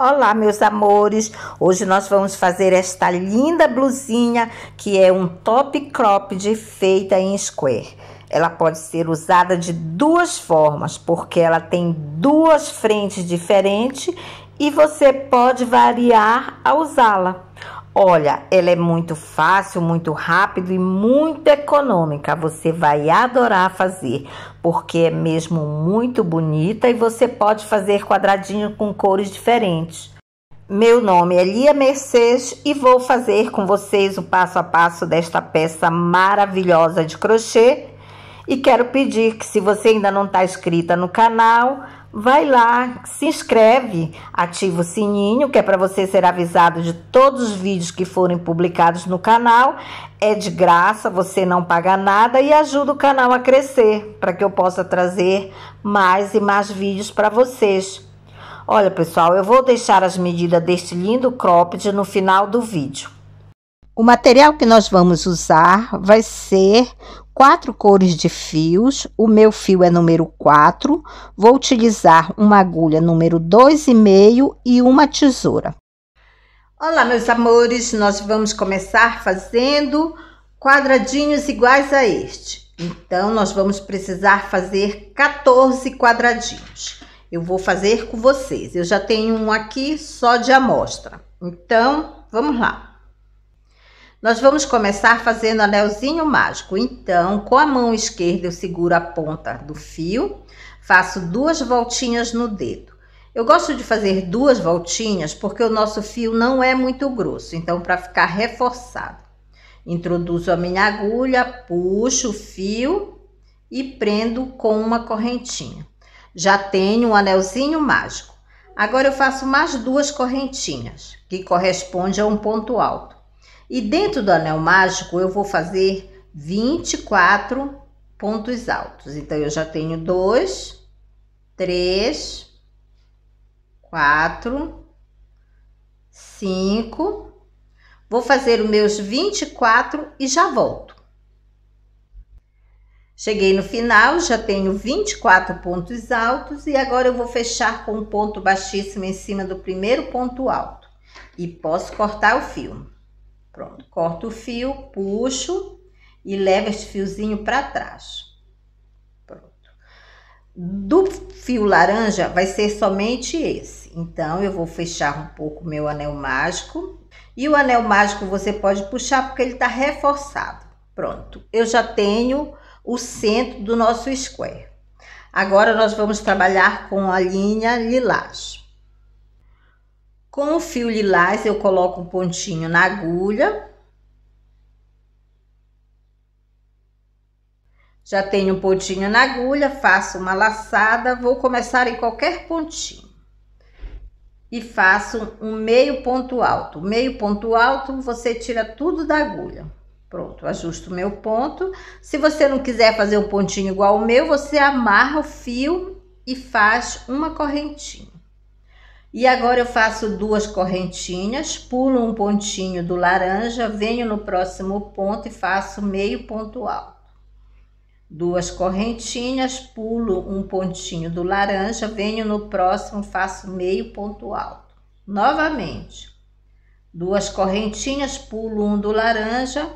Olá, meus amores! Hoje nós vamos fazer esta linda blusinha que é um top crop de feita em square. Ela pode ser usada de duas formas, porque ela tem duas frentes diferentes e você pode variar a usá-la. Olha, ela é muito fácil, muito rápido e muito econômica. Você vai adorar fazer, porque é mesmo muito bonita e você pode fazer quadradinho com cores diferentes. Meu nome é Lia Mercedes e vou fazer com vocês o passo a passo desta peça maravilhosa de crochê. E quero pedir que se você ainda não está inscrita no canal, vai lá, se inscreve, ativa o sininho, que é para você ser avisado de todos os vídeos que forem publicados no canal. É de graça, você não paga nada e ajuda o canal a crescer, para que eu possa trazer mais e mais vídeos para vocês. Olha, pessoal, eu vou deixar as medidas deste lindo cropped no final do vídeo. O material que nós vamos usar vai ser quatro cores de fios. O meu fio é número 4. Vou utilizar uma agulha número 2,5 e uma tesoura. Olá, meus amores, nós vamos começar fazendo quadradinhos iguais a este. Então, nós vamos precisar fazer 14 quadradinhos. Eu vou fazer com vocês. Eu já tenho um aqui só de amostra. Então, vamos lá. Nós vamos começar fazendo anelzinho mágico. Então, com a mão esquerda eu seguro a ponta do fio, faço duas voltinhas no dedo. Eu gosto de fazer duas voltinhas porque o nosso fio não é muito grosso, então para ficar reforçado. Introduzo a minha agulha, puxo o fio e prendo com uma correntinha. Já tenho um anelzinho mágico. Agora eu faço mais duas correntinhas, que corresponde a um ponto alto. E dentro do anel mágico eu vou fazer 24 pontos altos. Então, eu já tenho dois, três, quatro, cinco. Vou fazer os meus 24 e já volto. Cheguei no final, já tenho 24 pontos altos e agora eu vou fechar com um ponto baixíssimo em cima do primeiro ponto alto. E posso cortar o fio. Pronto, corto o fio, puxo e levo este fiozinho para trás. Pronto. Do fio laranja vai ser somente esse. Então, eu vou fechar um pouco meu anel mágico. E o anel mágico você pode puxar porque ele está reforçado. Pronto, eu já tenho o centro do nosso square. Agora, nós vamos trabalhar com a linha lilás. Com o fio lilás, eu coloco um pontinho na agulha. Já tenho um pontinho na agulha, faço uma laçada, vou começar em qualquer pontinho. E faço um meio ponto alto. Meio ponto alto, você tira tudo da agulha. Pronto, ajusto o meu ponto. Se você não quiser fazer um pontinho igual o meu, você amarra o fio e faz uma correntinha. E agora eu faço duas correntinhas, pulo um pontinho do laranja, venho no próximo ponto e faço meio ponto alto. Duas correntinhas, pulo um pontinho do laranja, venho no próximo, faço meio ponto alto. Novamente, duas correntinhas, pulo um do laranja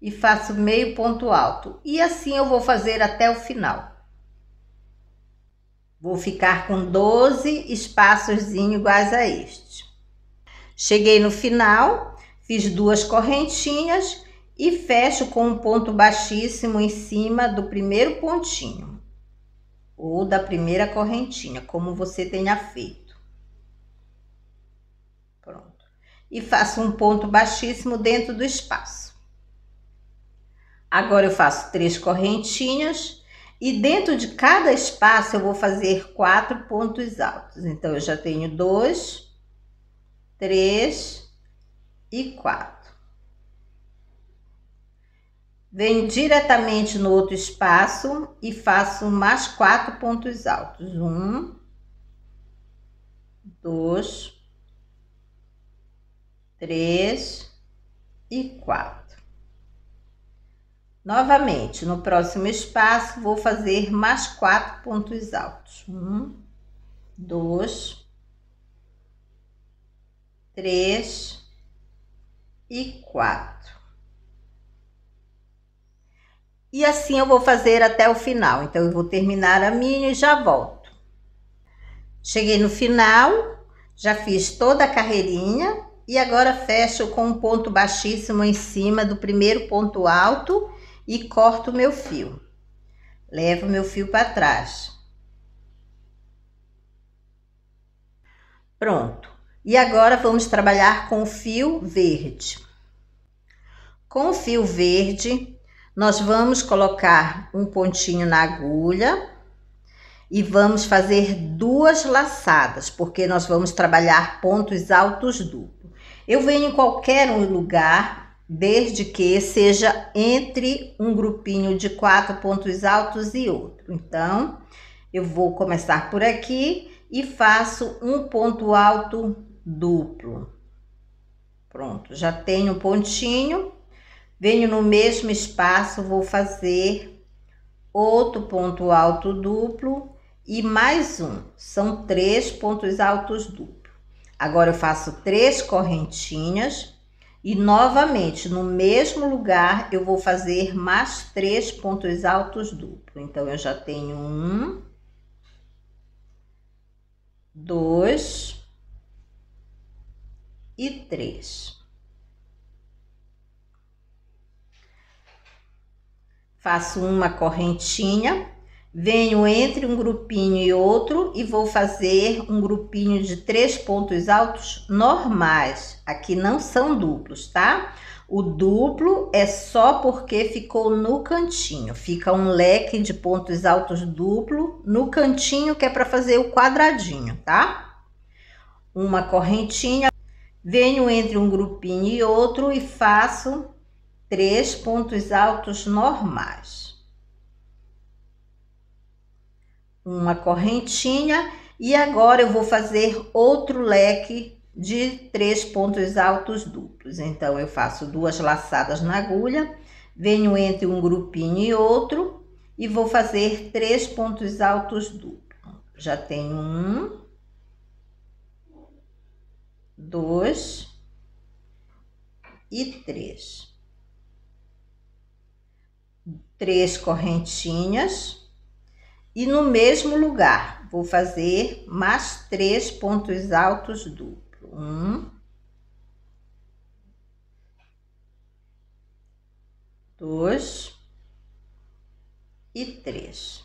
e faço meio ponto alto. E assim eu vou fazer até o final. Vou ficar com 12 espaços iguais a este. Cheguei no final, fiz duas correntinhas e fecho com um ponto baixíssimo em cima do primeiro pontinho ou da primeira correntinha, como você tenha feito. Pronto. E faço um ponto baixíssimo dentro do espaço. Agora eu faço três correntinhas e dentro de cada espaço eu vou fazer quatro pontos altos. Então, eu já tenho dois, três e quatro. Venho diretamente no outro espaço e faço mais quatro pontos altos. Um, dois, três e quatro. Novamente, no próximo espaço, vou fazer mais quatro pontos altos. Um, dois, três e quatro. E assim eu vou fazer até o final. Então, eu vou terminar a minha e já volto. Cheguei no final, já fiz toda a carreirinha e agora fecho com um ponto baixíssimo em cima do primeiro ponto alto e corto o meu fio. Levo meu fio para trás. Pronto. E agora vamos trabalhar com o fio verde. Com o fio verde, nós vamos colocar um pontinho na agulha e vamos fazer duas laçadas, porque nós vamos trabalhar pontos altos duplos. Eu venho em qualquer lugar desde que seja entre um grupinho de quatro pontos altos e outro. Então, eu vou começar por aqui e faço um ponto alto duplo. Pronto, já tenho um pontinho. Venho no mesmo espaço, vou fazer outro ponto alto duplo e mais um. São três pontos altos duplo. Agora eu faço três correntinhas e novamente, no mesmo lugar, eu vou fazer mais três pontos altos duplo. Então, eu já tenho um, dois e três. Faço uma correntinha Venho entre um grupinho e outro e vou fazer um grupinho de três pontos altos normais. Aqui não são duplos, tá? O duplo é só porque ficou no cantinho. Fica um leque de pontos altos duplo no cantinho que é para fazer o quadradinho, tá? Uma correntinha. Venho entre um grupinho e outro e faço três pontos altos normais. uma correntinha e agora eu vou fazer outro leque de três pontos altos duplos. Então, eu faço duas laçadas na agulha, venho entre um grupinho e outro e vou fazer três pontos altos duplos. Já tenho um, dois e três. Três correntinhas e no mesmo lugar, vou fazer mais três pontos altos duplo. Um, dois e três.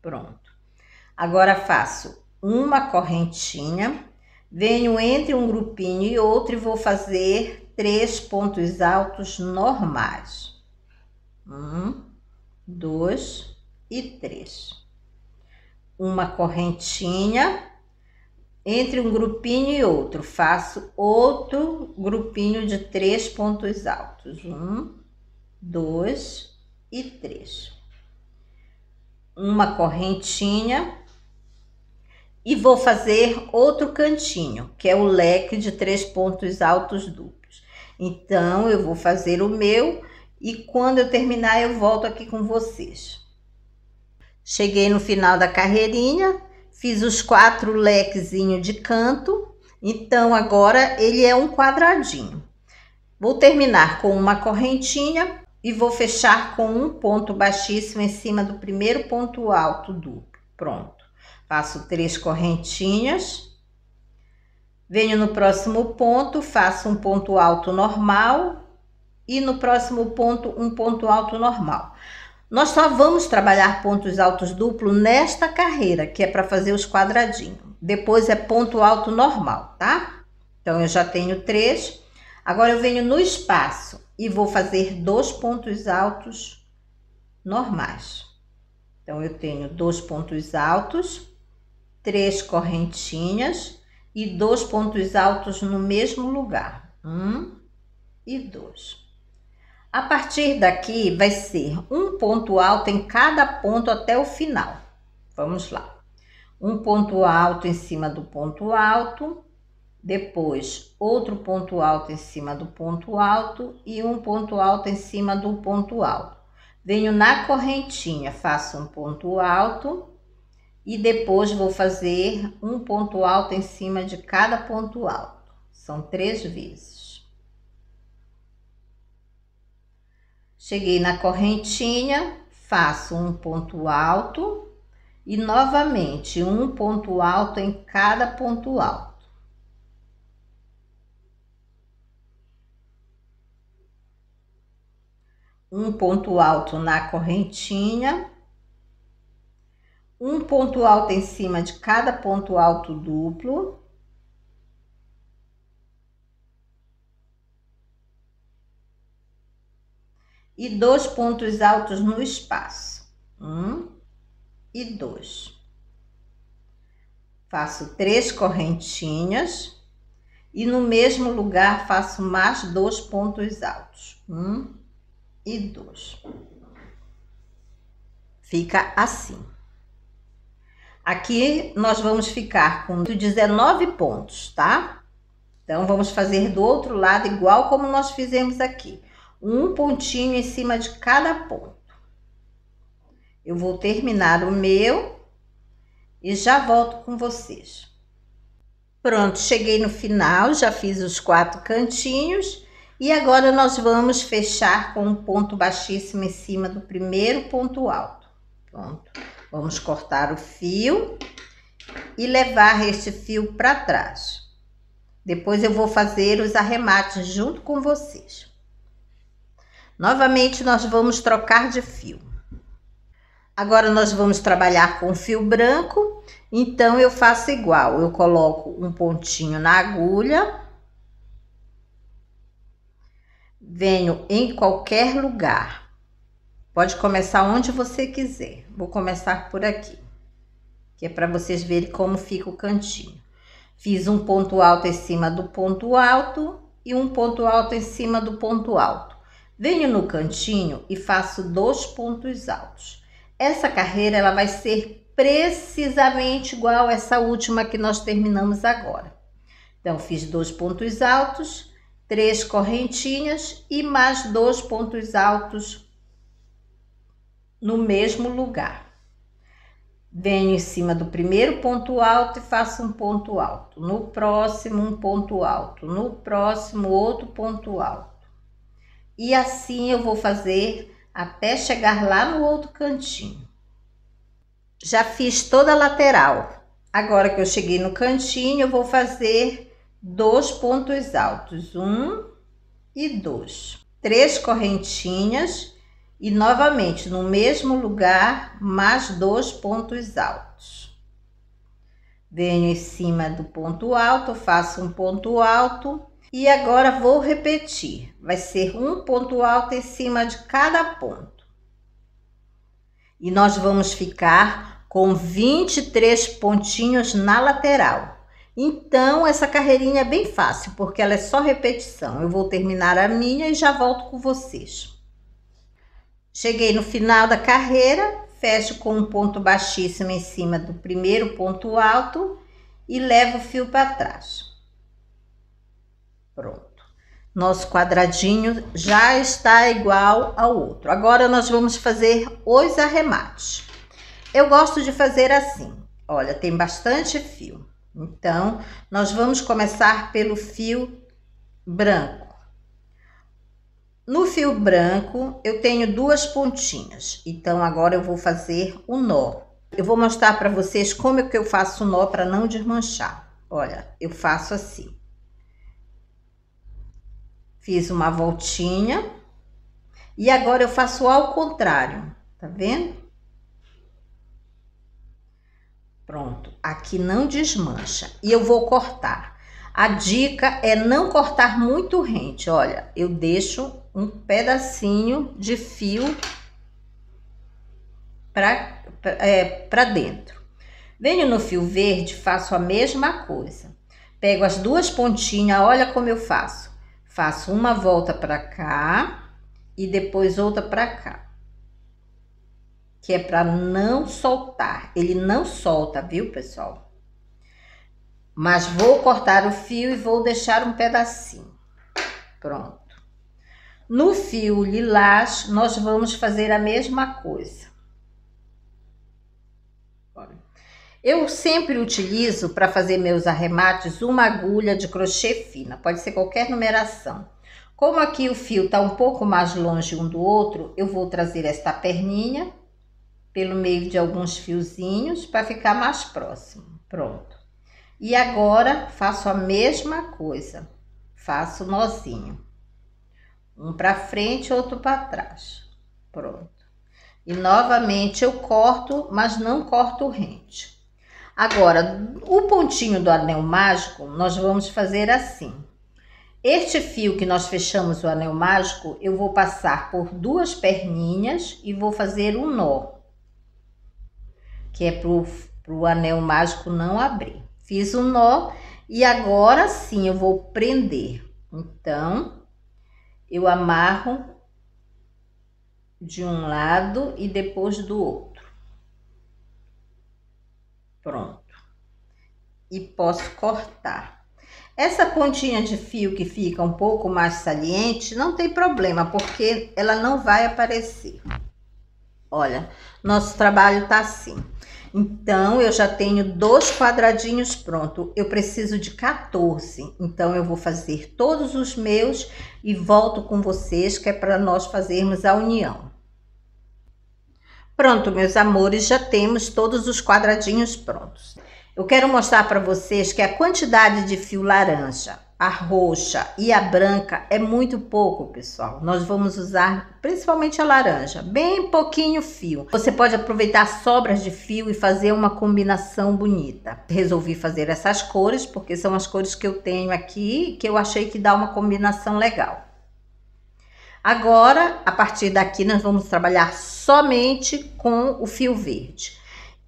Pronto. Agora faço uma correntinha, venho entre um grupinho e outro e vou fazer três pontos altos normais. Um, dois e três. Uma correntinha entre um grupinho e outro, faço outro grupinho de três pontos altos: um, dois e três. Uma correntinha e vou fazer outro cantinho, que é o leque de três pontos altos duplos. Então, eu vou fazer o meu e quando eu terminar eu volto aqui com vocês. Cheguei no final da carreirinha, fiz os quatro lequezinhos de canto, então agora ele é um quadradinho. Vou terminar com uma correntinha e vou fechar com um ponto baixíssimo em cima do primeiro ponto alto duplo. Pronto. Faço três correntinhas. Venho no próximo ponto, faço um ponto alto normal e no próximo ponto um ponto alto normal. Nós só vamos trabalhar pontos altos duplo nesta carreira, que é para fazer os quadradinhos. Depois é ponto alto normal, tá? Então, eu já tenho três. Agora, eu venho no espaço e vou fazer dois pontos altos normais. Então, eu tenho dois pontos altos, três correntinhas e dois pontos altos no mesmo lugar. Um e dois. A partir daqui vai ser um ponto alto em cada ponto até o final. Vamos lá. Um ponto alto em cima do ponto alto, depois outro ponto alto em cima do ponto alto e um ponto alto em cima do ponto alto. Venho na correntinha, faço um ponto alto e depois vou fazer um ponto alto em cima de cada ponto alto. São três vezes. Cheguei na correntinha, faço um ponto alto e novamente um ponto alto em cada ponto alto. Um ponto alto na correntinha, um ponto alto em cima de cada ponto alto duplo e dois pontos altos no espaço. Um e dois. Faço três correntinhas e no mesmo lugar faço mais dois pontos altos. Um e dois. Fica assim. Aqui nós vamos ficar com 19 pontos, tá? Então, vamos fazer do outro lado igual como nós fizemos aqui um pontinho em cima de cada ponto. Eu vou terminar o meu e já volto com vocês. Pronto, cheguei no final, já fiz os quatro cantinhos e agora nós vamos fechar com um ponto baixíssimo em cima do primeiro ponto alto. Pronto, vamos cortar o fio e levar este fio para trás. Depois eu vou fazer os arremates junto com vocês. Novamente, nós vamos trocar de fio. Agora, nós vamos trabalhar com fio branco, então eu faço igual. Eu coloco um pontinho na agulha. Venho em qualquer lugar. Pode começar onde você quiser. Vou começar por aqui, que é para vocês verem como fica o cantinho. Fiz um ponto alto em cima do ponto alto e um ponto alto em cima do ponto alto. Venho no cantinho e faço dois pontos altos. Essa carreira ela vai ser precisamente igual a essa última que nós terminamos agora. Então fiz dois pontos altos, três correntinhas e mais dois pontos altos no mesmo lugar. Venho em cima do primeiro ponto alto e faço um ponto alto. No próximo, um ponto alto. No próximo, outro ponto alto. E assim eu vou fazer até chegar lá no outro cantinho. Já fiz toda a lateral. Agora que eu cheguei no cantinho, eu vou fazer dois pontos altos. Um e dois. Três correntinhas e novamente no mesmo lugar, mais dois pontos altos. Venho em cima do ponto alto, faço um ponto alto e agora vou repetir. Vai ser um ponto alto em cima de cada ponto. E nós vamos ficar com 23 pontinhos na lateral. Então, essa carreirinha é bem fácil, porque ela é só repetição. Eu vou terminar a minha e já volto com vocês. Cheguei no final da carreira, fecho com um ponto baixíssimo em cima do primeiro ponto alto e levo o fio para trás. Pronto. Nosso quadradinho já está igual ao outro. Agora, nós vamos fazer os arremates. Eu gosto de fazer assim. Olha, tem bastante fio. Então, nós vamos começar pelo fio branco. No fio branco, eu tenho duas pontinhas. Então, agora eu vou fazer o nó. Eu vou mostrar para vocês como é que eu faço o nó para não desmanchar. Olha, eu faço assim. Fiz uma voltinha. E agora eu faço ao contrário, tá vendo? Pronto, aqui não desmancha. E eu vou cortar. A dica é não cortar muito rente. Olha, eu deixo um pedacinho de fio para é, pra dentro. Venho no fio verde, faço a mesma coisa. Pego as duas pontinhas, olha como eu faço. Faço uma volta para cá e depois outra para cá. Que é para não soltar. Ele não solta, viu, pessoal? Mas vou cortar o fio e vou deixar um pedacinho. Pronto. No fio lilás, nós vamos fazer a mesma coisa. Eu sempre utilizo para fazer meus arremates uma agulha de crochê fina, pode ser qualquer numeração. Como aqui o fio está um pouco mais longe um do outro, eu vou trazer esta perninha pelo meio de alguns fiozinhos para ficar mais próximo. Pronto. E agora faço a mesma coisa. Faço nozinho. Um para frente, outro para trás. Pronto. E novamente eu corto, mas não corto rente. Agora, o pontinho do anel mágico, nós vamos fazer assim. Este fio que nós fechamos o anel mágico, eu vou passar por duas perninhas e vou fazer um nó. Que é pro, pro anel mágico não abrir. Fiz um nó e agora sim eu vou prender. Então, eu amarro de um lado e depois do outro. Pronto. E posso cortar. Essa pontinha de fio que fica um pouco mais saliente, não tem problema, porque ela não vai aparecer. Olha, nosso trabalho tá assim. Então, eu já tenho dois quadradinhos pronto. Eu preciso de 14. Então, eu vou fazer todos os meus e volto com vocês, que é para nós fazermos a união. Pronto, meus amores, já temos todos os quadradinhos prontos. Eu quero mostrar para vocês que a quantidade de fio laranja, a roxa e a branca é muito pouco, pessoal. Nós vamos usar principalmente a laranja, bem pouquinho fio. Você pode aproveitar sobras de fio e fazer uma combinação bonita. Resolvi fazer essas cores porque são as cores que eu tenho aqui, que eu achei que dá uma combinação legal. Agora, a partir daqui, nós vamos trabalhar somente com o fio verde.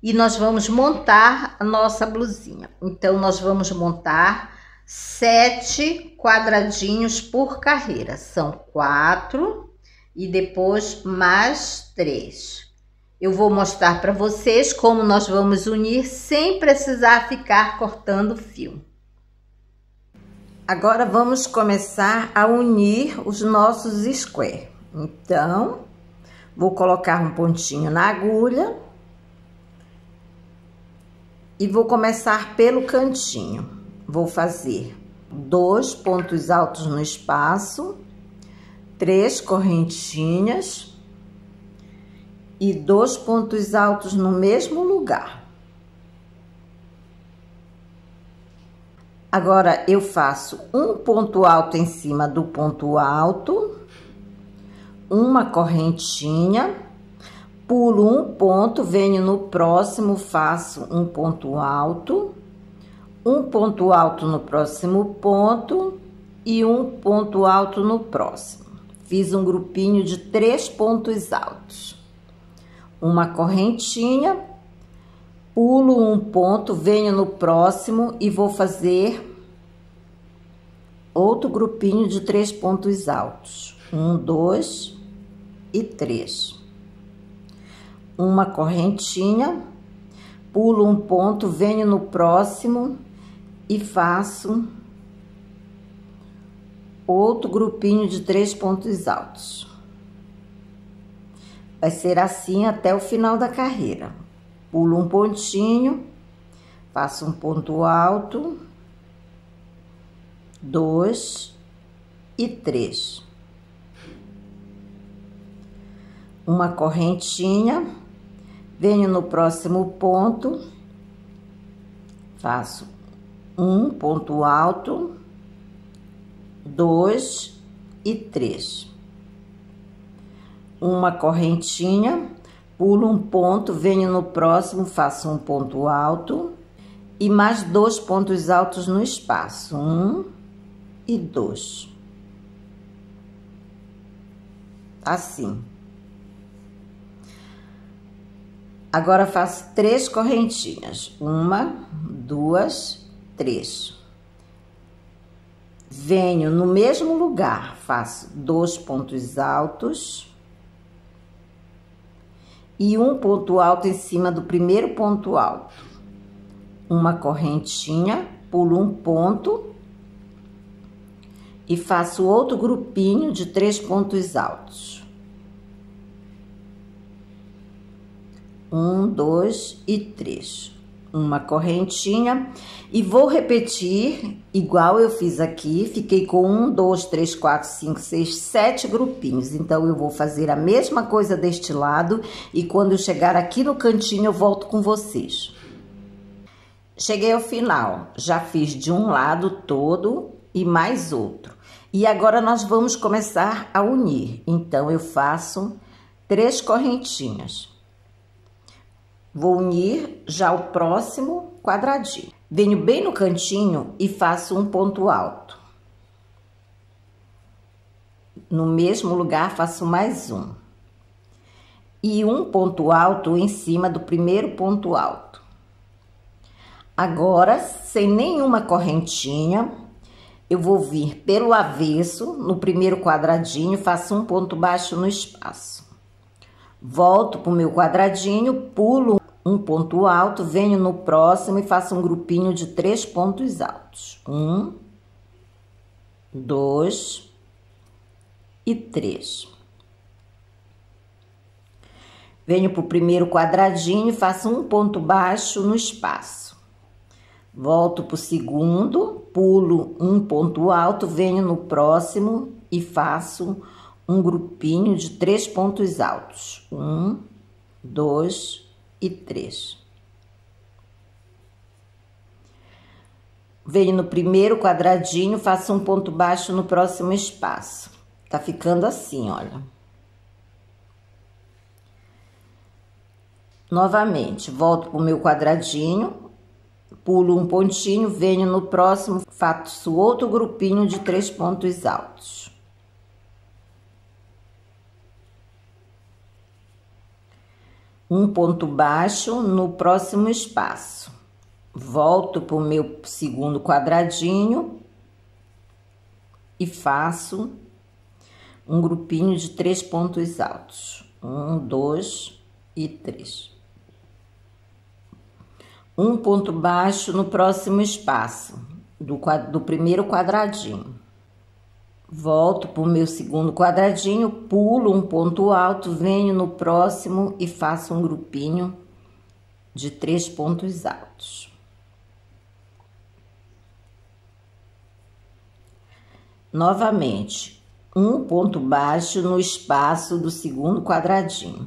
E nós vamos montar a nossa blusinha. Então, nós vamos montar sete quadradinhos por carreira. São quatro e depois mais três. Eu vou mostrar para vocês como nós vamos unir sem precisar ficar cortando fio. Agora vamos começar a unir os nossos square. Então, vou colocar um pontinho na agulha e vou começar pelo cantinho. Vou fazer dois pontos altos no espaço, três correntinhas e dois pontos altos no mesmo lugar. Agora eu faço um ponto alto em cima do ponto alto, uma correntinha, pulo um ponto, venho no próximo, faço um ponto alto, um ponto alto no próximo ponto e um ponto alto no próximo. Fiz um grupinho de três pontos altos, uma correntinha, pulo um ponto, venho no próximo e vou fazer outro grupinho de três pontos altos. Um, dois e três. Uma correntinha, pulo um ponto, venho no próximo e faço outro grupinho de três pontos altos. Vai ser assim até o final da carreira pulo um pontinho, faço um ponto alto, dois e três. Uma correntinha, venho no próximo ponto, faço um ponto alto, dois e três. Uma correntinha pulo um ponto, venho no próximo, faço um ponto alto e mais dois pontos altos no espaço, um e dois. Assim. Agora faço três correntinhas, uma, duas, três. Venho no mesmo lugar, faço dois pontos altos e um ponto alto em cima do primeiro ponto alto. Uma correntinha, pulo um ponto e faço outro grupinho de três pontos altos. Um, dois e três uma correntinha e vou repetir igual eu fiz aqui. Fiquei com um, dois, três, quatro, cinco, seis, sete grupinhos. Então, eu vou fazer a mesma coisa deste lado e quando eu chegar aqui no cantinho, eu volto com vocês. Cheguei ao final, já fiz de um lado todo e mais outro. E agora nós vamos começar a unir. Então, eu faço três correntinhas. Vou unir já o próximo quadradinho. Venho bem no cantinho e faço um ponto alto. No mesmo lugar faço mais um. E um ponto alto em cima do primeiro ponto alto. Agora, sem nenhuma correntinha, eu vou vir pelo avesso, no primeiro quadradinho, faço um ponto baixo no espaço. Volto para o meu quadradinho, pulo um ponto alto, venho no próximo e faço um grupinho de três pontos altos. Um, dois e três. Venho para o primeiro quadradinho e faço um ponto baixo no espaço. Volto para o segundo, pulo um ponto alto, venho no próximo e faço um grupinho de três pontos altos. Um, dois e 3. Venho no primeiro quadradinho, faço um ponto baixo no próximo espaço. Tá ficando assim, olha. Novamente, volto pro meu quadradinho, pulo um pontinho, venho no próximo, faço outro grupinho de três pontos altos. um ponto baixo no próximo espaço. Volto para o meu segundo quadradinho e faço um grupinho de três pontos altos. Um, dois e três. Um ponto baixo no próximo espaço do, do primeiro quadradinho. Volto para o meu segundo quadradinho, pulo um ponto alto, venho no próximo e faço um grupinho de três pontos altos. Novamente, um ponto baixo no espaço do segundo quadradinho.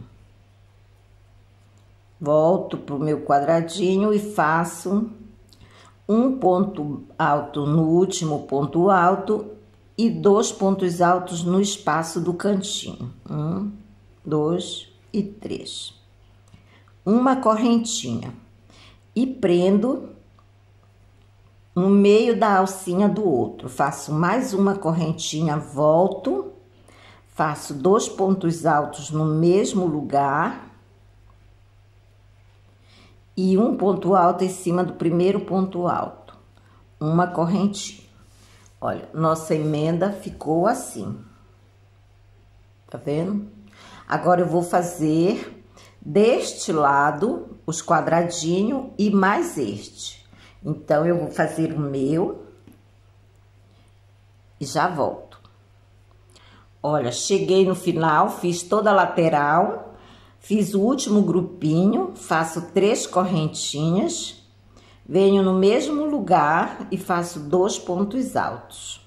Volto para o meu quadradinho e faço um ponto alto no último ponto alto e dois pontos altos no espaço do cantinho. Um, dois e três. Uma correntinha e prendo no meio da alcinha do outro. Faço mais uma correntinha, volto, faço dois pontos altos no mesmo lugar e um ponto alto em cima do primeiro ponto alto. Uma correntinha. Olha, nossa emenda ficou assim. Tá vendo? Agora eu vou fazer deste lado os quadradinhos e mais este. Então, eu vou fazer o meu e já volto. Olha, cheguei no final, fiz toda a lateral, fiz o último grupinho, faço três correntinhas Venho no mesmo lugar e faço dois pontos altos.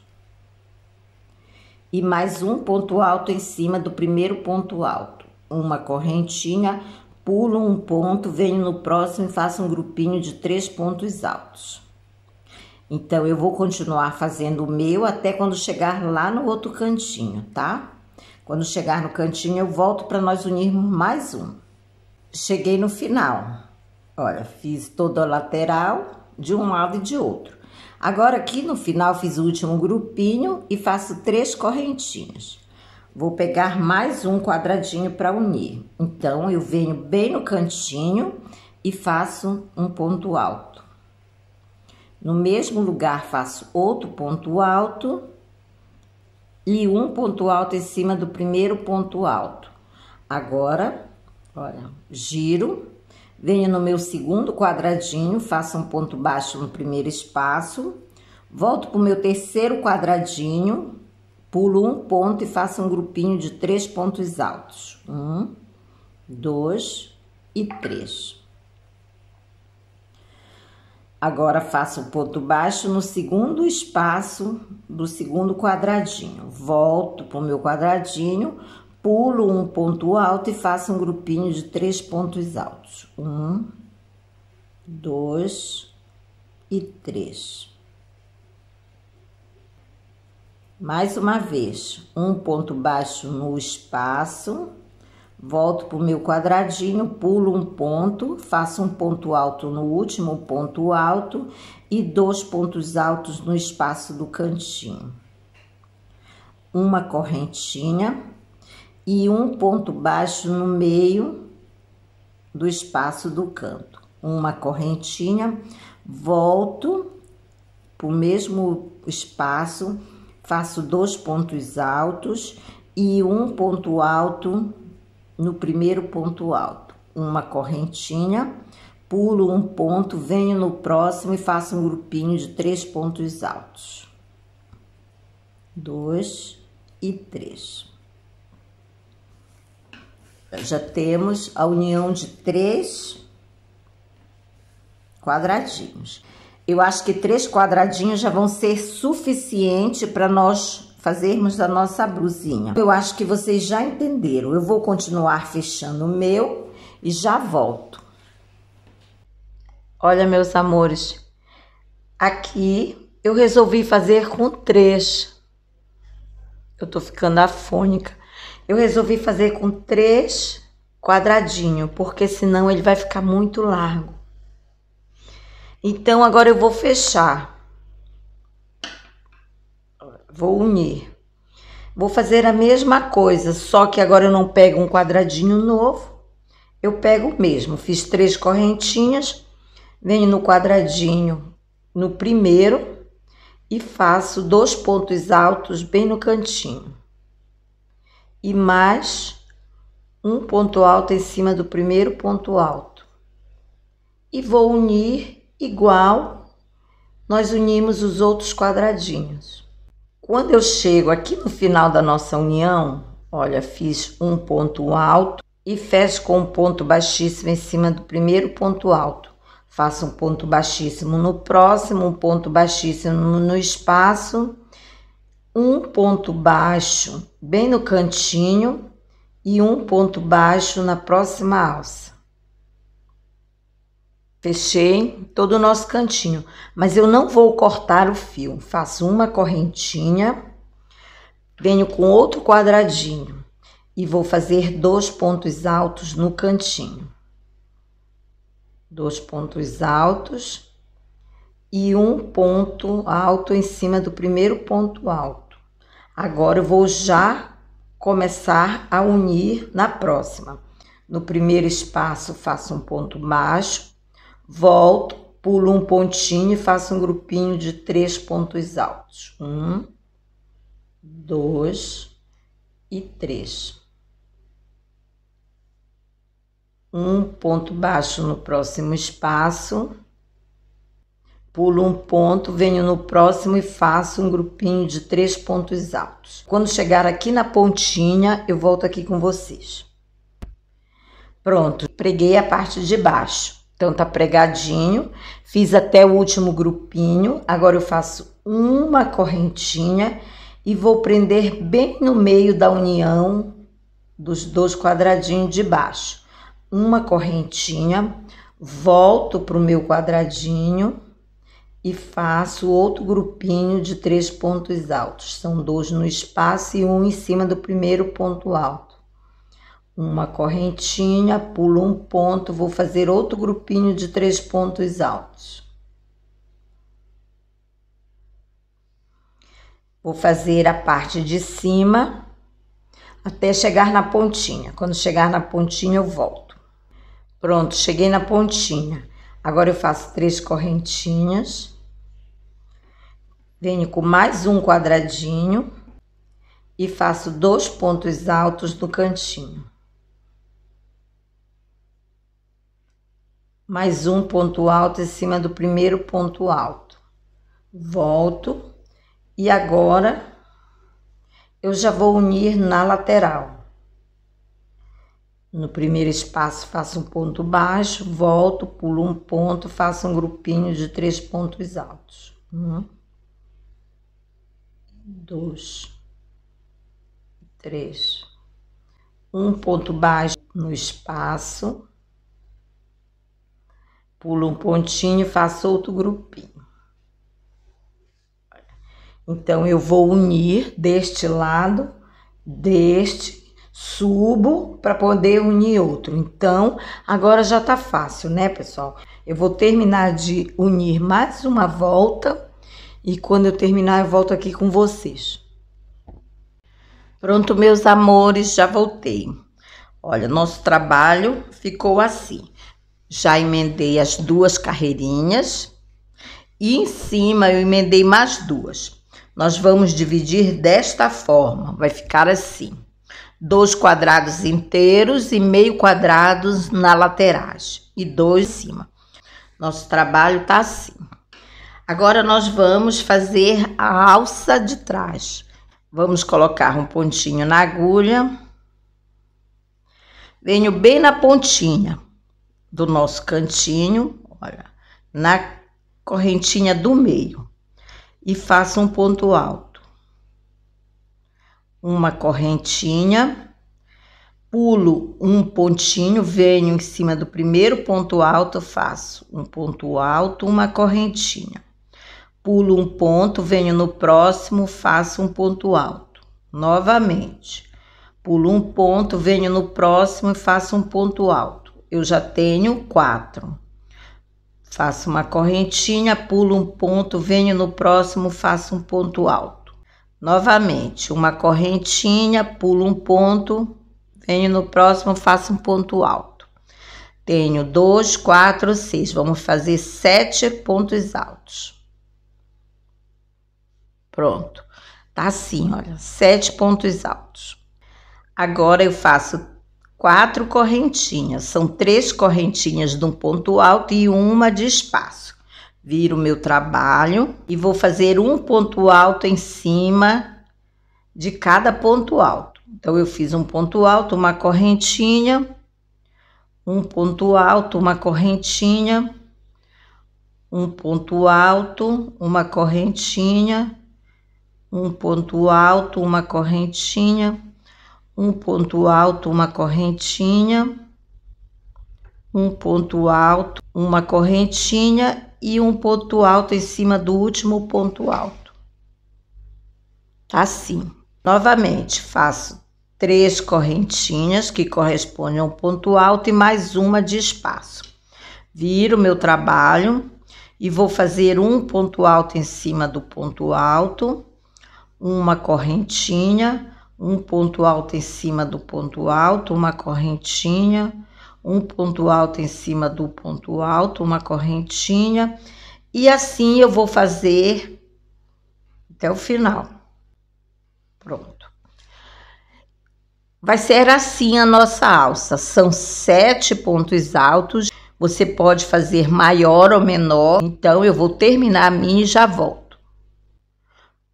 E mais um ponto alto em cima do primeiro ponto alto. Uma correntinha, pulo um ponto, venho no próximo e faço um grupinho de três pontos altos. Então, eu vou continuar fazendo o meu até quando chegar lá no outro cantinho, tá? Quando chegar no cantinho, eu volto para nós unirmos mais um. Cheguei no final. Olha, fiz toda a lateral de um lado e de outro. Agora aqui no final fiz o último grupinho e faço três correntinhas. Vou pegar mais um quadradinho para unir. Então eu venho bem no cantinho e faço um ponto alto. No mesmo lugar faço outro ponto alto e um ponto alto em cima do primeiro ponto alto. Agora, olha, giro Venho no meu segundo quadradinho, faço um ponto baixo no primeiro espaço, volto para o meu terceiro quadradinho, pulo um ponto e faço um grupinho de três pontos altos. Um, dois e três. Agora faço o um ponto baixo no segundo espaço do segundo quadradinho. Volto para o meu quadradinho, pulo um ponto alto e faço um grupinho de três pontos altos. Um, dois e três. Mais uma vez, um ponto baixo no espaço, volto para o meu quadradinho, pulo um ponto, faço um ponto alto no último ponto alto e dois pontos altos no espaço do cantinho. Uma correntinha e um ponto baixo no meio do espaço do canto. Uma correntinha, volto para o mesmo espaço, faço dois pontos altos e um ponto alto no primeiro ponto alto. Uma correntinha, pulo um ponto, venho no próximo e faço um grupinho de três pontos altos. Dois e três já temos a união de três quadradinhos. Eu acho que três quadradinhos já vão ser suficiente para nós fazermos a nossa blusinha. Eu acho que vocês já entenderam. Eu vou continuar fechando o meu e já volto. Olha, meus amores, aqui eu resolvi fazer com três. Eu tô ficando afônica. Eu resolvi fazer com três quadradinhos, porque senão ele vai ficar muito largo. Então, agora eu vou fechar. Vou unir. Vou fazer a mesma coisa, só que agora eu não pego um quadradinho novo. Eu pego o mesmo. Fiz três correntinhas. Venho no quadradinho no primeiro e faço dois pontos altos bem no cantinho e mais um ponto alto em cima do primeiro ponto alto. E vou unir igual nós unimos os outros quadradinhos. Quando eu chego aqui no final da nossa união, olha, fiz um ponto alto e fecho com um ponto baixíssimo em cima do primeiro ponto alto. Faço um ponto baixíssimo no próximo, um ponto baixíssimo no espaço, um ponto baixo bem no cantinho e um ponto baixo na próxima alça. Fechei todo o nosso cantinho, mas eu não vou cortar o fio. Faço uma correntinha, venho com outro quadradinho e vou fazer dois pontos altos no cantinho. Dois pontos altos e um ponto alto em cima do primeiro ponto alto. Agora eu vou já começar a unir na próxima. No primeiro espaço, faço um ponto baixo, volto, pulo um pontinho e faço um grupinho de três pontos altos. Um, dois e três. Um ponto baixo no próximo espaço. Pulo um ponto, venho no próximo e faço um grupinho de três pontos altos. Quando chegar aqui na pontinha, eu volto aqui com vocês. Pronto, preguei a parte de baixo. Então tá pregadinho, fiz até o último grupinho. Agora eu faço uma correntinha e vou prender bem no meio da união dos dois quadradinhos de baixo. Uma correntinha, volto pro meu quadradinho e faço outro grupinho de três pontos altos. São dois no espaço e um em cima do primeiro ponto alto. Uma correntinha, pulo um ponto, vou fazer outro grupinho de três pontos altos. Vou fazer a parte de cima até chegar na pontinha. Quando chegar na pontinha, eu volto. Pronto, cheguei na pontinha. Agora eu faço três correntinhas Venho com mais um quadradinho e faço dois pontos altos no cantinho. Mais um ponto alto em cima do primeiro ponto alto. Volto e agora eu já vou unir na lateral. No primeiro espaço faço um ponto baixo, volto, pulo um ponto, faço um grupinho de três pontos altos. Um dois, três. Um ponto baixo no espaço. Pulo um pontinho, faço outro grupinho. Então, eu vou unir deste lado, deste, subo para poder unir outro. Então, agora já tá fácil, né, pessoal? Eu vou terminar de unir mais uma volta e quando eu terminar, eu volto aqui com vocês. Pronto, meus amores, já voltei. Olha, nosso trabalho ficou assim. Já emendei as duas carreirinhas e em cima eu emendei mais duas. Nós vamos dividir desta forma, vai ficar assim. Dois quadrados inteiros e meio quadrados na laterais e dois em cima. Nosso trabalho tá assim. Agora nós vamos fazer a alça de trás. Vamos colocar um pontinho na agulha. Venho bem na pontinha do nosso cantinho, olha, na correntinha do meio. E faço um ponto alto. Uma correntinha, pulo um pontinho, venho em cima do primeiro ponto alto, faço um ponto alto, uma correntinha pulo um ponto, venho no próximo, faço um ponto alto. Novamente, pulo um ponto, venho no próximo e faço um ponto alto. Eu já tenho quatro. Faço uma correntinha, pulo um ponto, venho no próximo, faço um ponto alto. Novamente, uma correntinha, pulo um ponto, venho no próximo, faço um ponto alto. Tenho dois, quatro, seis. Vamos fazer sete pontos altos. Pronto. Tá assim, olha, sete pontos altos. Agora eu faço quatro correntinhas. São três correntinhas de um ponto alto e uma de espaço. Viro o meu trabalho e vou fazer um ponto alto em cima de cada ponto alto. Então eu fiz um ponto alto, uma correntinha, um ponto alto, uma correntinha, um ponto alto, uma correntinha um ponto alto, uma correntinha, um ponto alto, uma correntinha, um ponto alto, uma correntinha e um ponto alto em cima do último ponto alto. Tá assim. Novamente, faço três correntinhas que correspondem a um ponto alto e mais uma de espaço. Viro meu trabalho e vou fazer um ponto alto em cima do ponto alto uma correntinha, um ponto alto em cima do ponto alto, uma correntinha, um ponto alto em cima do ponto alto, uma correntinha, e assim eu vou fazer até o final. Pronto. Vai ser assim a nossa alça. São sete pontos altos. Você pode fazer maior ou menor. Então, eu vou terminar a minha e já volto.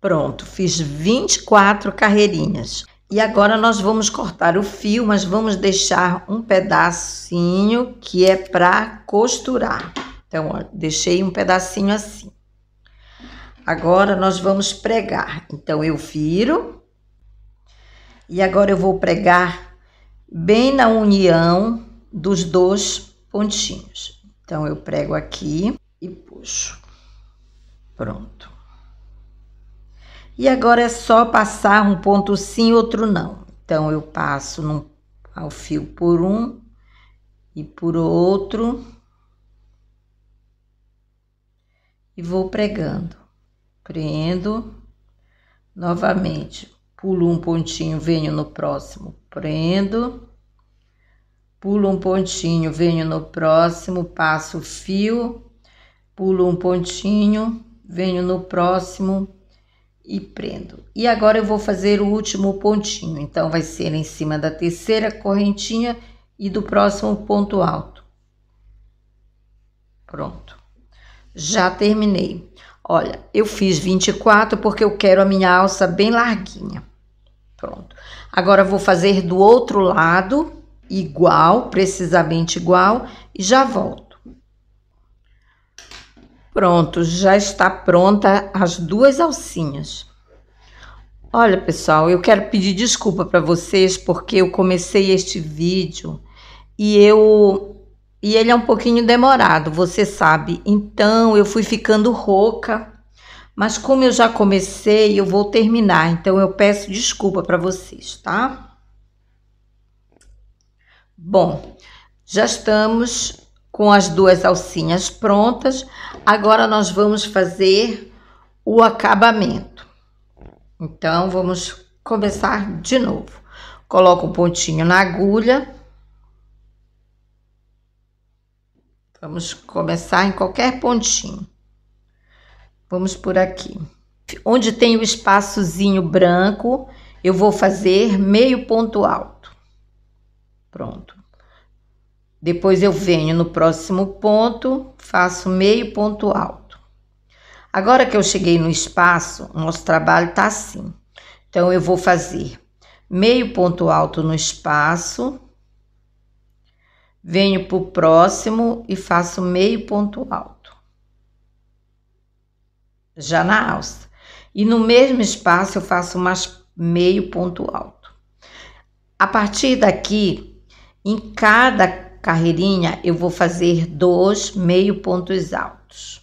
Pronto, fiz 24 carreirinhas. E agora nós vamos cortar o fio, mas vamos deixar um pedacinho que é para costurar. Então, ó, deixei um pedacinho assim. Agora nós vamos pregar. Então, eu viro. E agora eu vou pregar bem na união dos dois pontinhos. Então, eu prego aqui e puxo. Pronto. E agora é só passar um ponto sim, outro não. Então, eu passo no ao fio por um e por outro. E vou pregando. Prendo. Novamente, pulo um pontinho, venho no próximo, prendo. Pulo um pontinho, venho no próximo, passo o fio. Pulo um pontinho, venho no próximo, e prendo. E agora eu vou fazer o último pontinho, então vai ser em cima da terceira correntinha e do próximo ponto alto. Pronto. Já terminei. Olha, eu fiz 24 porque eu quero a minha alça bem larguinha. Pronto. Agora vou fazer do outro lado igual, precisamente igual e já volto. Pronto, já está pronta as duas alcinhas. Olha, pessoal, eu quero pedir desculpa para vocês porque eu comecei este vídeo e eu e ele é um pouquinho demorado, você sabe. Então eu fui ficando rouca, mas como eu já comecei, eu vou terminar. Então eu peço desculpa para vocês, tá? Bom, já estamos com as duas alcinhas prontas. Agora nós vamos fazer o acabamento. Então, vamos começar de novo. Coloco o um pontinho na agulha. Vamos começar em qualquer pontinho. Vamos por aqui. Onde tem o espaçozinho branco, eu vou fazer meio ponto alto. Pronto. Depois eu venho no próximo ponto, faço meio ponto alto. Agora que eu cheguei no espaço, nosso trabalho tá assim. Então eu vou fazer meio ponto alto no espaço, venho pro próximo e faço meio ponto alto. Já na alça. E no mesmo espaço eu faço mais meio ponto alto. A partir daqui, em cada carreirinha, eu vou fazer dois meio pontos altos.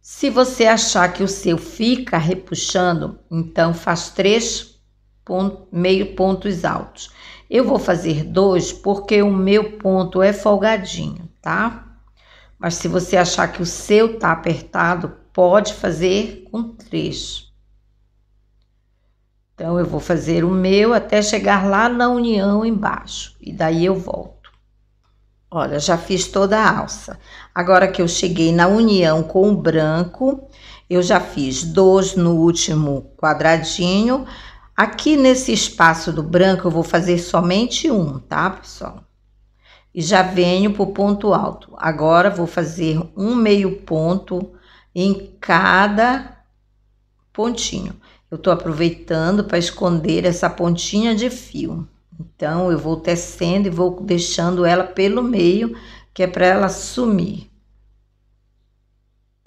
Se você achar que o seu fica repuxando, então faz três ponto, meio pontos altos. Eu vou fazer dois porque o meu ponto é folgadinho, tá? Mas se você achar que o seu tá apertado, pode fazer com três. Então eu vou fazer o meu até chegar lá na união embaixo e daí eu volto. Olha, já fiz toda a alça. Agora que eu cheguei na união com o branco, eu já fiz dois no último quadradinho. Aqui nesse espaço do branco, eu vou fazer somente um, tá, pessoal? E já venho pro ponto alto. Agora, vou fazer um meio ponto em cada pontinho. Eu tô aproveitando para esconder essa pontinha de fio. Então eu vou tecendo e vou deixando ela pelo meio, que é para ela sumir.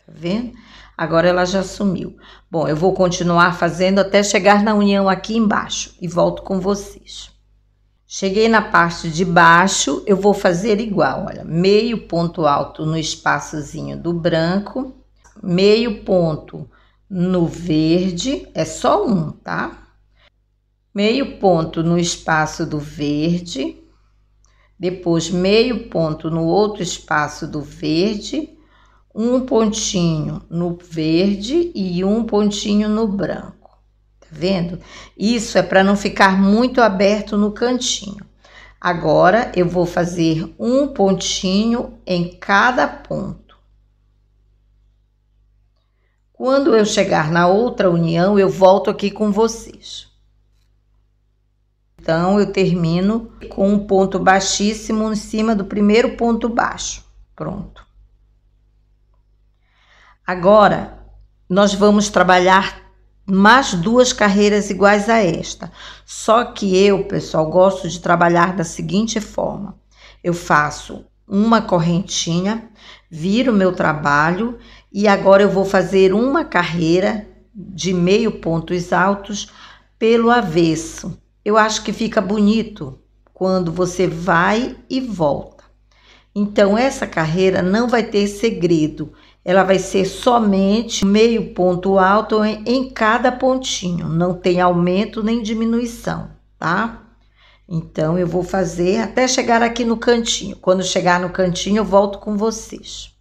Tá vendo? Agora ela já sumiu. Bom, eu vou continuar fazendo até chegar na união aqui embaixo e volto com vocês. Cheguei na parte de baixo, eu vou fazer igual, olha, meio ponto alto no espaçozinho do branco, meio ponto no verde, é só um, tá? meio ponto no espaço do verde, depois meio ponto no outro espaço do verde, um pontinho no verde e um pontinho no branco. Tá vendo? Isso é para não ficar muito aberto no cantinho. Agora eu vou fazer um pontinho em cada ponto. Quando eu chegar na outra união, eu volto aqui com vocês. Então, eu termino com um ponto baixíssimo em cima do primeiro ponto baixo. Pronto. Agora, nós vamos trabalhar mais duas carreiras iguais a esta. Só que eu, pessoal, gosto de trabalhar da seguinte forma: eu faço uma correntinha, viro meu trabalho e agora eu vou fazer uma carreira de meio pontos altos pelo avesso. Eu acho que fica bonito quando você vai e volta. Então, essa carreira não vai ter segredo, ela vai ser somente meio ponto alto em cada pontinho, não tem aumento nem diminuição, tá? Então, eu vou fazer até chegar aqui no cantinho. Quando chegar no cantinho, eu volto com vocês.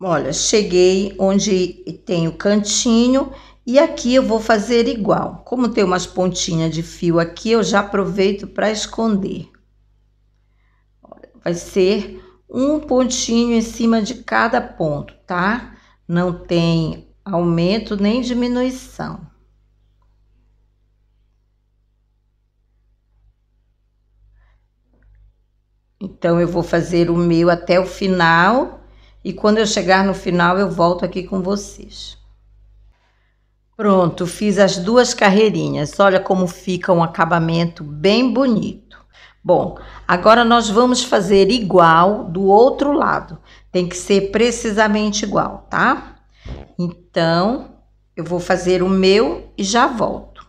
Olha, cheguei onde tem o cantinho e aqui eu vou fazer igual. Como tem umas pontinhas de fio aqui, eu já aproveito para esconder. Vai ser um pontinho em cima de cada ponto, tá? Não tem aumento nem diminuição. Então, eu vou fazer o meu até o final e quando eu chegar no final eu volto aqui com vocês. Pronto, fiz as duas carreirinhas. Olha como fica um acabamento bem bonito. Bom, agora nós vamos fazer igual do outro lado. Tem que ser precisamente igual, tá? Então, eu vou fazer o meu e já volto.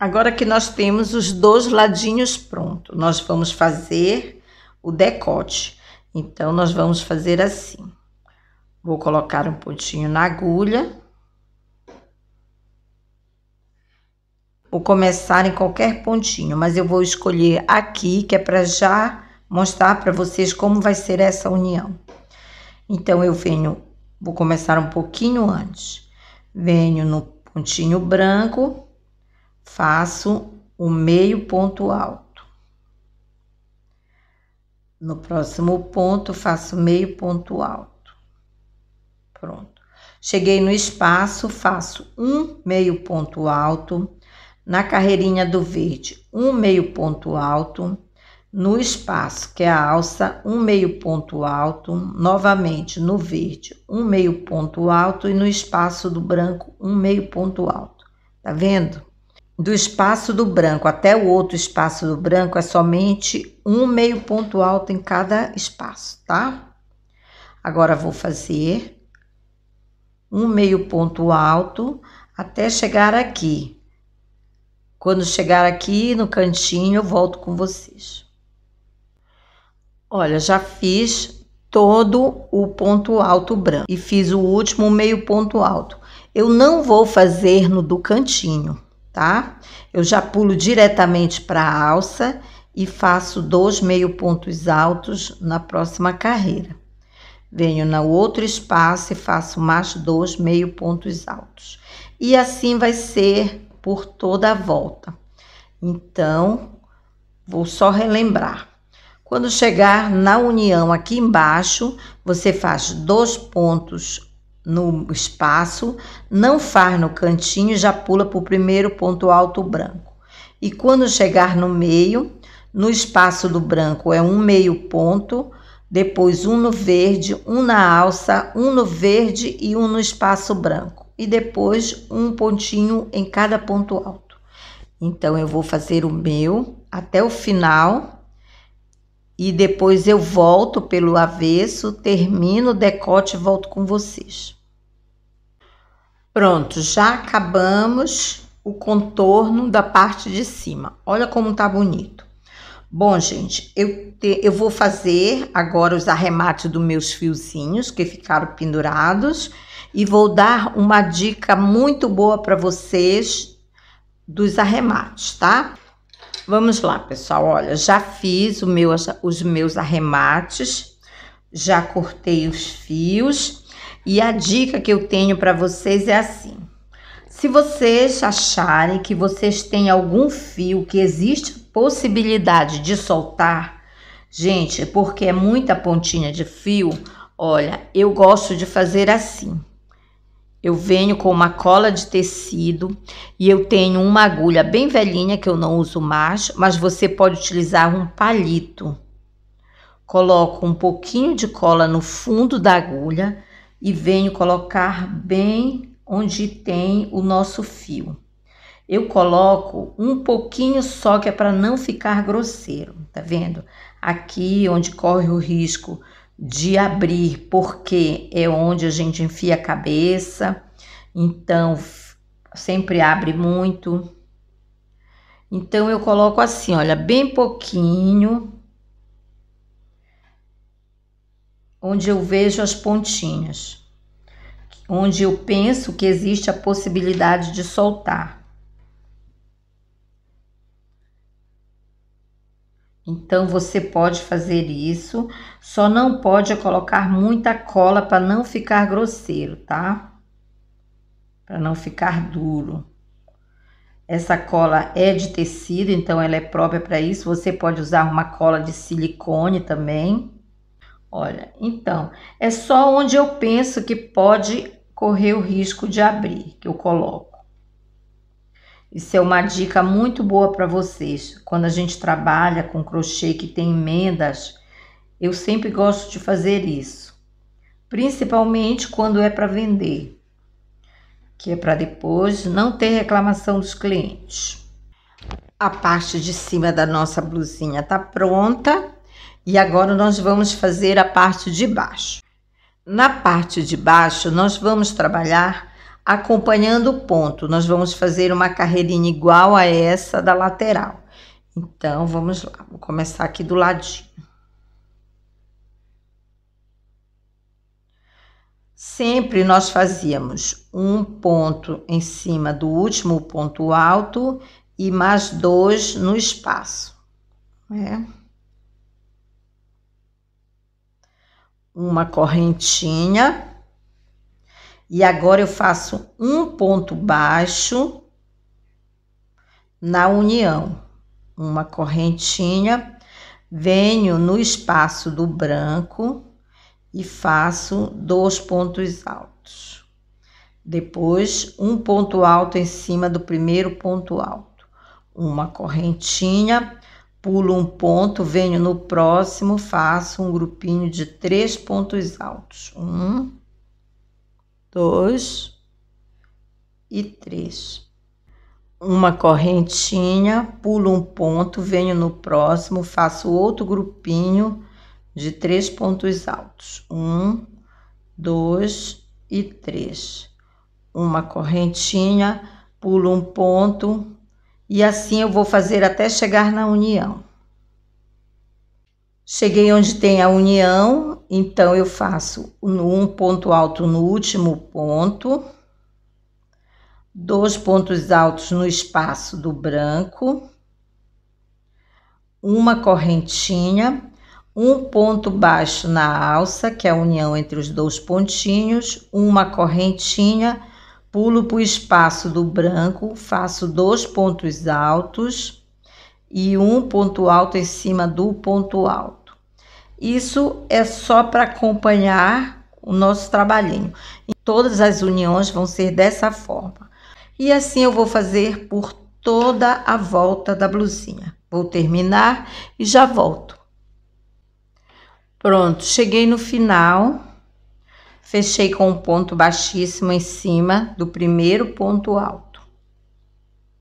Agora que nós temos os dois ladinhos pronto, nós vamos fazer o decote. Então, nós vamos fazer assim. Vou colocar um pontinho na agulha Vou começar em qualquer pontinho, mas eu vou escolher aqui, que é para já mostrar para vocês como vai ser essa união. Então, eu venho, vou começar um pouquinho antes. Venho no pontinho branco, faço o meio ponto alto. No próximo ponto, faço meio ponto alto. Pronto. Cheguei no espaço, faço um meio ponto alto na carreirinha do verde, um meio ponto alto, no espaço, que é a alça, um meio ponto alto, novamente no verde, um meio ponto alto e no espaço do branco, um meio ponto alto. Tá vendo? Do espaço do branco até o outro espaço do branco é somente um meio ponto alto em cada espaço, tá? Agora vou fazer um meio ponto alto até chegar aqui quando chegar aqui no cantinho, eu volto com vocês. Olha, já fiz todo o ponto alto branco e fiz o último meio ponto alto. Eu não vou fazer no do cantinho, tá? Eu já pulo diretamente para a alça e faço dois meio pontos altos na próxima carreira. Venho no outro espaço e faço mais dois meio pontos altos. E assim vai ser por toda a volta. Então, vou só relembrar. Quando chegar na união aqui embaixo, você faz dois pontos no espaço, não faz no cantinho, já pula para o primeiro ponto alto branco. E quando chegar no meio, no espaço do branco é um meio ponto, depois um no verde, um na alça, um no verde e um no espaço branco e depois um pontinho em cada ponto alto. Então, eu vou fazer o meu até o final e depois eu volto pelo avesso, termino o decote e volto com vocês. Pronto, já acabamos o contorno da parte de cima. Olha como tá bonito. Bom, gente, eu, te, eu vou fazer agora os arremates dos meus fiozinhos que ficaram pendurados e vou dar uma dica muito boa para vocês dos arremates, tá? Vamos lá, pessoal. Olha, já fiz meu, os meus arremates, já cortei os fios e a dica que eu tenho para vocês é assim. Se vocês acharem que vocês têm algum fio que existe possibilidade de soltar, gente, porque é muita pontinha de fio, olha, eu gosto de fazer assim. Eu venho com uma cola de tecido e eu tenho uma agulha bem velhinha que eu não uso mais, mas você pode utilizar um palito. Coloco um pouquinho de cola no fundo da agulha e venho colocar bem onde tem o nosso fio. Eu coloco um pouquinho só que é para não ficar grosseiro, tá vendo? Aqui onde corre o risco de abrir, porque é onde a gente enfia a cabeça, então sempre abre muito. Então eu coloco assim, olha, bem pouquinho, onde eu vejo as pontinhas, onde eu penso que existe a possibilidade de soltar. Então você pode fazer isso, só não pode colocar muita cola para não ficar grosseiro, tá? Para não ficar duro. Essa cola é de tecido, então ela é própria para isso. Você pode usar uma cola de silicone também. Olha, então, é só onde eu penso que pode correr o risco de abrir, que eu coloco. Isso é uma dica muito boa para vocês. Quando a gente trabalha com crochê que tem emendas, eu sempre gosto de fazer isso, principalmente quando é para vender, que é para depois não ter reclamação dos clientes. A parte de cima da nossa blusinha tá pronta e agora nós vamos fazer a parte de baixo. Na parte de baixo, nós vamos trabalhar acompanhando o ponto. Nós vamos fazer uma carreirinha igual a essa da lateral. Então, vamos lá. Vou começar aqui do ladinho. Sempre nós fazíamos um ponto em cima do último ponto alto e mais dois no espaço. Né? Uma correntinha e agora eu faço um ponto baixo na união, uma correntinha, venho no espaço do branco e faço dois pontos altos. Depois, um ponto alto em cima do primeiro ponto alto, uma correntinha, pulo um ponto, venho no próximo, faço um grupinho de três pontos altos. Um, dois e três. Uma correntinha, pulo um ponto, venho no próximo, faço outro grupinho de três pontos altos. Um, dois e três. Uma correntinha, pulo um ponto e assim eu vou fazer até chegar na união. Cheguei onde tem a união, então eu faço um ponto alto no último ponto, dois pontos altos no espaço do branco, uma correntinha, um ponto baixo na alça, que é a união entre os dois pontinhos, uma correntinha, pulo para o espaço do branco, faço dois pontos altos e um ponto alto em cima do ponto alto. Isso é só para acompanhar o nosso trabalhinho. E todas as uniões vão ser dessa forma. E assim eu vou fazer por toda a volta da blusinha. Vou terminar e já volto. Pronto, cheguei no final. Fechei com um ponto baixíssimo em cima do primeiro ponto alto.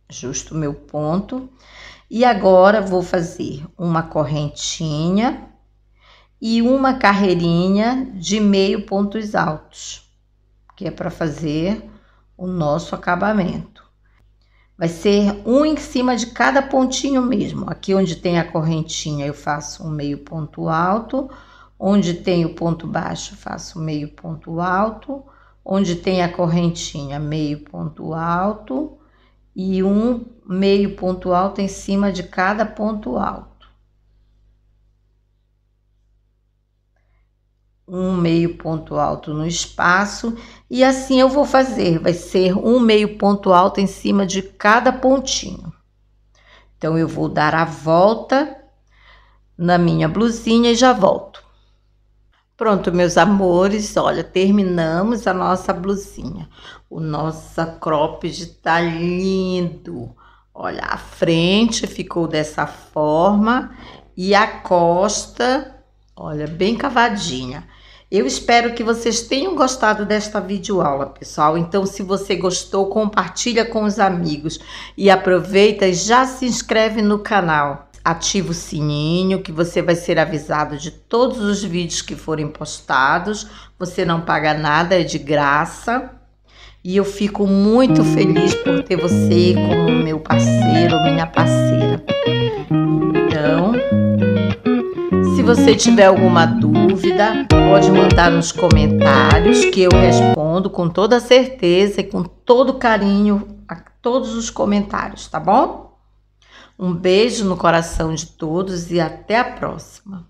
Justo o meu ponto. E agora vou fazer uma correntinha e uma carreirinha de meio pontos altos, que é para fazer o nosso acabamento. Vai ser um em cima de cada pontinho mesmo. Aqui onde tem a correntinha eu faço um meio ponto alto, onde tem o ponto baixo faço meio ponto alto, onde tem a correntinha meio ponto alto, e um meio ponto alto em cima de cada ponto alto. Um meio ponto alto no espaço, e assim eu vou fazer, vai ser um meio ponto alto em cima de cada pontinho. Então eu vou dar a volta na minha blusinha e já volto. Pronto, meus amores, olha, terminamos a nossa blusinha. O nosso cropped tá lindo. Olha, a frente ficou dessa forma e a costa, olha, bem cavadinha. Eu espero que vocês tenham gostado desta videoaula, pessoal. Então, se você gostou, compartilha com os amigos e aproveita e já se inscreve no canal. Ativa o sininho que você vai ser avisado de todos os vídeos que forem postados. Você não paga nada, é de graça. E eu fico muito feliz por ter você como meu parceiro, minha parceira. Então, se você tiver alguma dúvida, pode mandar nos comentários que eu respondo com toda certeza e com todo carinho a todos os comentários, tá bom? Um beijo no coração de todos e até a próxima.